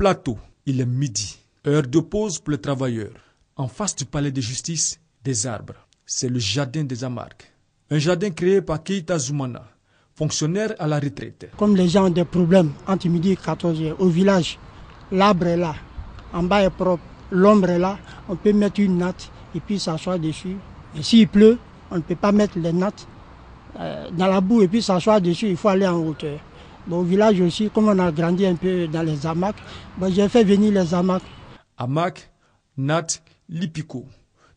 Plateau, il est midi. Heure de pause pour les travailleurs. En face du palais de justice, des arbres. C'est le jardin des Amarques. Un jardin créé par Keita Zoumana, fonctionnaire à la retraite. Comme les gens ont des problèmes, entre midi et 14h, au village, l'arbre est là. En bas est propre, l'ombre est là. On peut mettre une natte et puis s'asseoir dessus. Et s'il pleut, on ne peut pas mettre les nattes euh, dans la boue et puis s'asseoir dessus. Il faut aller en hauteur au village aussi, comme on a grandi un peu dans les hamacs, bah, j'ai fait venir les hamacs. Hamac, Nat, Lipico,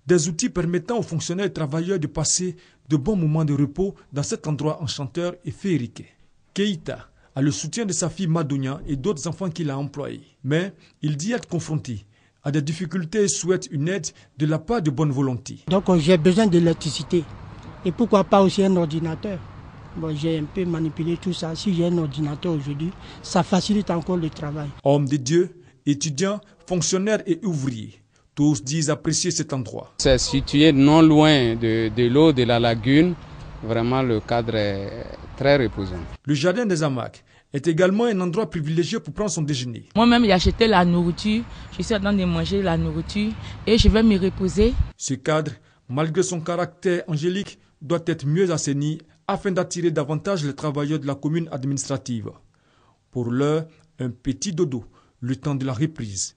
Des outils permettant aux fonctionnaires et travailleurs de passer de bons moments de repos dans cet endroit enchanteur et féerique. Keita a le soutien de sa fille Madonia et d'autres enfants qu'il a employés. Mais il dit être confronté à des difficultés et souhaite une aide de la part de bonne volonté. Donc euh, j'ai besoin d'électricité. Et pourquoi pas aussi un ordinateur j'ai un peu manipulé tout ça. Si j'ai un ordinateur aujourd'hui, ça facilite encore le travail. Hommes de Dieu, étudiants, fonctionnaires et ouvriers, tous disent apprécier cet endroit. C'est situé non loin de, de l'eau de la lagune. Vraiment, le cadre est très reposant. Le jardin des Amak est également un endroit privilégié pour prendre son déjeuner. Moi-même, j'ai acheté la nourriture. Je suis en train de manger la nourriture et je vais me reposer. Ce cadre, malgré son caractère angélique, doit être mieux assaini afin d'attirer davantage les travailleurs de la commune administrative. Pour l'heure, un petit dodo, le temps de la reprise.